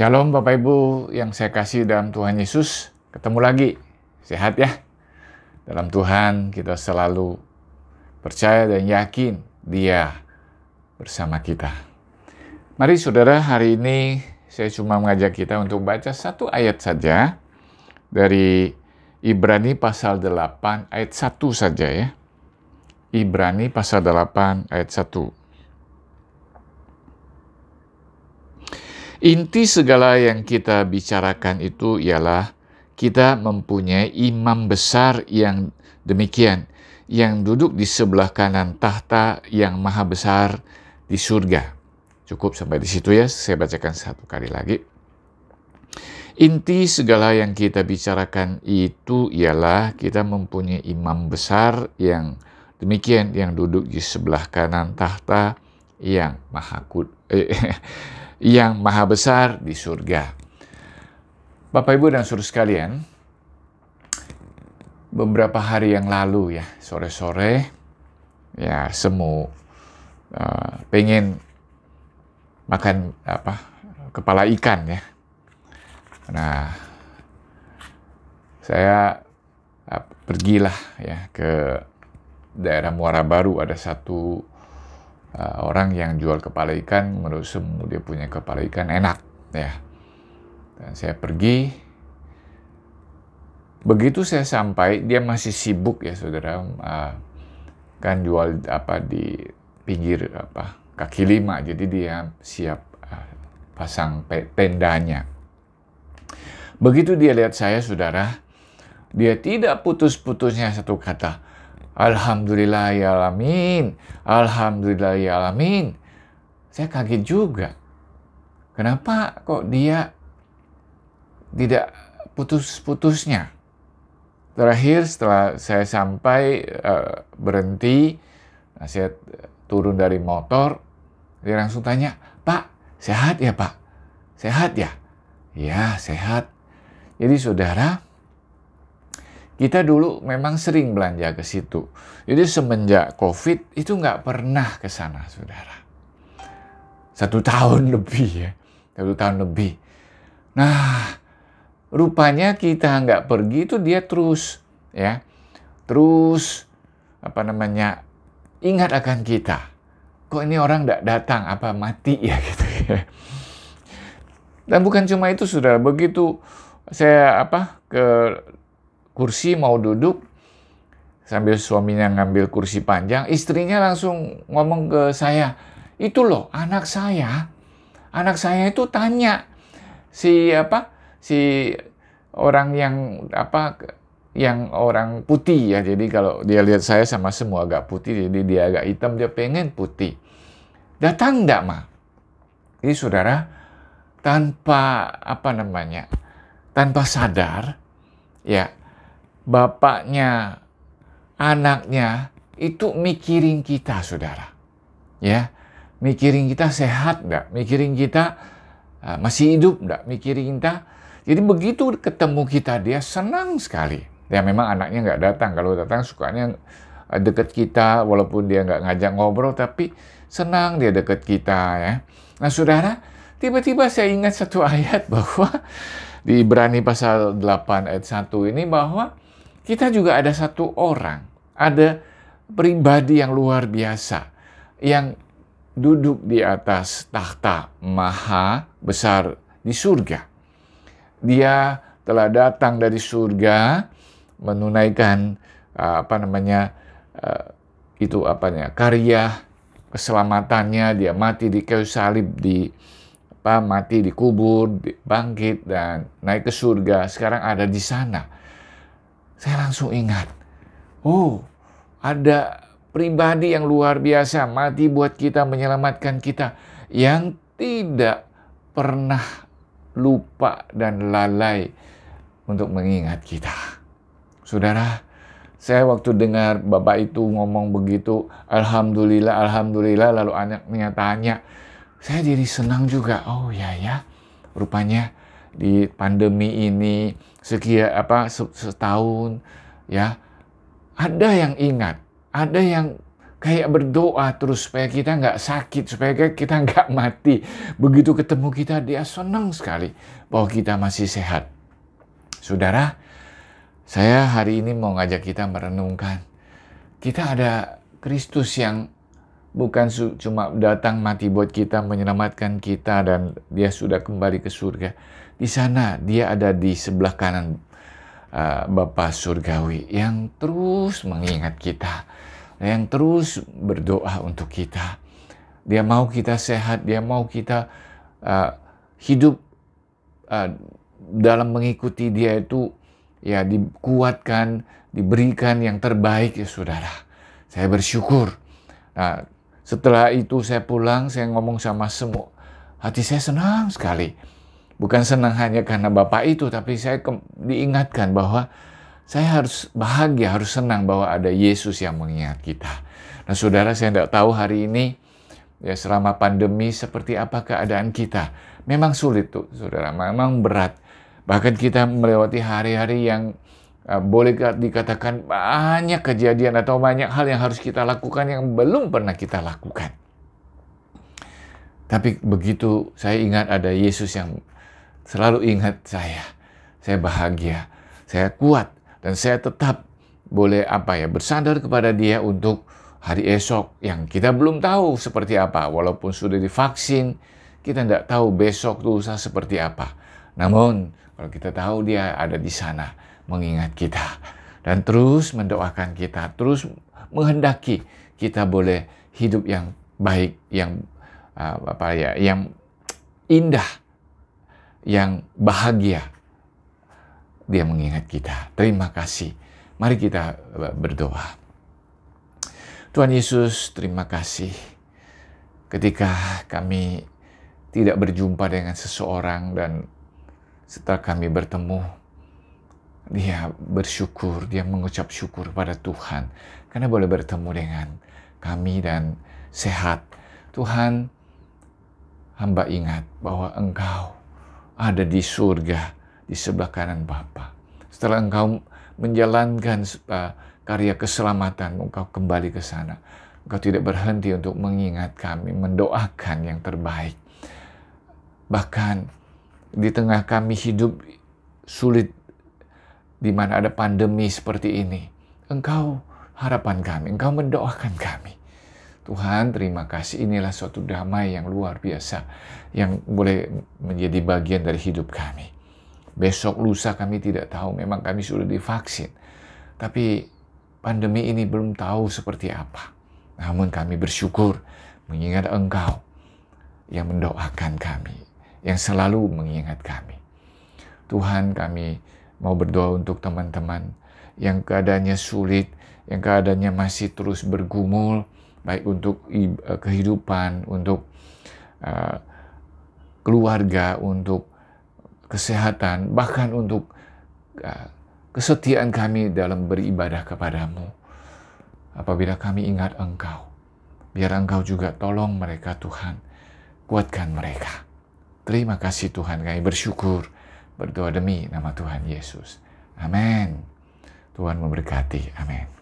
Shalom Bapak Ibu yang saya kasih dalam Tuhan Yesus. Ketemu lagi. Sehat ya. Dalam Tuhan kita selalu percaya dan yakin Dia bersama kita. Mari saudara, hari ini saya cuma mengajak kita untuk baca satu ayat saja dari Ibrani pasal 8 ayat 1 saja ya. Ibrani pasal 8 ayat 1. Inti segala yang kita bicarakan itu ialah kita mempunyai imam besar yang demikian, yang duduk di sebelah kanan tahta yang maha besar di surga. Cukup sampai di situ ya, saya bacakan satu kali lagi. Inti segala yang kita bicarakan itu ialah kita mempunyai imam besar yang demikian yang duduk di sebelah kanan tahta yang maha kudus. Eh, yang maha besar di surga. Bapak Ibu dan suruh sekalian, beberapa hari yang lalu ya, sore-sore ya semu uh, pengen makan apa kepala ikan ya. Nah, saya uh, pergilah ya ke daerah Muara Baru ada satu uh, orang yang jual kepala ikan menurut semu dia punya kepala ikan enak ya dan saya pergi begitu saya sampai dia masih sibuk ya saudara uh, kan jual apa di pinggir apa kaki lima jadi dia siap uh, pasang tendanya begitu dia lihat saya saudara dia tidak putus-putusnya satu kata Alhamdulillah ya alamin. Alhamdulillah ya alamin. Saya kaget juga. Kenapa kok dia tidak putus-putusnya? Terakhir setelah saya sampai uh, berhenti, nah, saya turun dari motor, dia langsung tanya, Pak, sehat ya Pak? Sehat ya? Ya, sehat. Jadi saudara, kita dulu memang sering belanja ke situ. Jadi semenjak COVID itu nggak pernah ke sana, saudara. Satu tahun lebih ya. Satu tahun lebih. Nah, rupanya kita nggak pergi itu dia terus ya. Terus apa namanya ingat akan kita. Kok ini orang nggak datang? Apa mati ya gitu ya. Dan bukan cuma itu saudara, begitu saya apa ke kursi mau duduk sambil suaminya ngambil kursi panjang, istrinya langsung ngomong ke saya, "Itu loh anak saya." Anak saya itu tanya si apa? Si orang yang apa yang orang putih ya. Jadi kalau dia lihat saya sama semua agak putih, jadi dia agak hitam, dia pengen putih. Datang enggak, mah ini saudara, tanpa apa namanya? Tanpa sadar ya bapaknya, anaknya itu mikirin kita, saudara. Ya, mikirin kita sehat nggak, mikirin kita uh, masih hidup nggak, mikirin kita. Jadi begitu ketemu kita dia senang sekali. Ya memang anaknya nggak datang, kalau datang sukanya deket kita, walaupun dia nggak ngajak ngobrol, tapi senang dia deket kita ya. Nah saudara, tiba-tiba saya ingat satu ayat bahwa di Ibrani pasal 8 ayat 1 ini bahwa kita juga ada satu orang, ada pribadi yang luar biasa yang duduk di atas tahta maha besar di surga. Dia telah datang dari surga menunaikan eh, apa namanya eh, itu apanya karya keselamatannya dia mati di kayu salib di apa mati dikubur bangkit dan naik ke surga sekarang ada di sana saya langsung ingat, oh ada pribadi yang luar biasa mati buat kita menyelamatkan kita yang tidak pernah lupa dan lalai untuk mengingat kita. Saudara, saya waktu dengar bapak itu ngomong begitu, alhamdulillah, alhamdulillah, lalu anaknya tanya, saya jadi senang juga. Oh ya ya, rupanya di pandemi ini sekian apa setahun ya ada yang ingat ada yang kayak berdoa terus supaya kita nggak sakit supaya kita nggak mati begitu ketemu kita dia senang sekali bahwa kita masih sehat saudara saya hari ini mau ngajak kita merenungkan kita ada Kristus yang bukan cuma datang mati buat kita, menyelamatkan kita, dan dia sudah kembali ke surga. Di sana dia ada di sebelah kanan uh, Bapak Surgawi yang terus mengingat kita, yang terus berdoa untuk kita. Dia mau kita sehat, dia mau kita uh, hidup uh, dalam mengikuti dia itu ya dikuatkan, diberikan yang terbaik ya saudara. Saya bersyukur. Nah, setelah itu saya pulang, saya ngomong sama semua. Hati saya senang sekali Bukan senang hanya karena Bapak itu, tapi saya diingatkan bahwa saya harus bahagia, harus senang bahwa ada Yesus yang mengingat kita. Nah, saudara, saya tidak tahu hari ini ya selama pandemi seperti apa keadaan kita. Memang sulit tuh, saudara. Memang berat. Bahkan kita melewati hari-hari yang uh, boleh dikatakan banyak kejadian atau banyak hal yang harus kita lakukan yang belum pernah kita lakukan. Tapi begitu saya ingat ada Yesus yang selalu ingat saya. Saya bahagia, saya kuat, dan saya tetap boleh apa ya bersandar kepada dia untuk hari esok yang kita belum tahu seperti apa. Walaupun sudah divaksin, kita tidak tahu besok tuh seperti apa. Namun, kalau kita tahu dia ada di sana, mengingat kita. Dan terus mendoakan kita, terus menghendaki kita boleh hidup yang baik, yang ah, apa ya, yang indah yang bahagia. Dia mengingat kita. Terima kasih. Mari kita eh, berdoa. Tuhan Yesus, terima kasih. Ketika kami tidak berjumpa dengan seseorang dan setelah kami bertemu, dia bersyukur, dia mengucap syukur pada Tuhan karena boleh bertemu dengan kami dan sehat. Tuhan, hamba ingat bahwa Engkau ada di surga di sebelah kanan Bapa. Setelah engkau menjalankan uh, karya keselamatan, engkau kembali ke sana. Engkau tidak berhenti untuk mengingat kami, mendoakan yang terbaik. Bahkan di tengah kami hidup sulit di mana ada pandemi seperti ini. Engkau harapan kami, engkau mendoakan kami. Tuhan, terima kasih. Inilah suatu damai yang luar biasa yang boleh menjadi bagian dari hidup kami. Besok lusa kami tidak tahu, memang kami sudah divaksin. Tapi pandemi ini belum tahu seperti apa. Namun kami bersyukur mengingat Engkau yang mendoakan kami, yang selalu mengingat kami. Tuhan kami mau berdoa untuk teman-teman yang keadaannya sulit, yang keadaannya masih terus bergumul, baik untuk eh, kehidupan, untuk uh, keluarga, untuk kesehatan, bahkan untuk uh, kesetiaan kami dalam beribadah kepadamu. Apabila kami ingat Engkau, biar Engkau juga tolong mereka Tuhan, kuatkan mereka. Terima kasih Tuhan, kami bersyukur, berdoa demi nama Tuhan Yesus. Amin. Tuhan memberkati. Amin.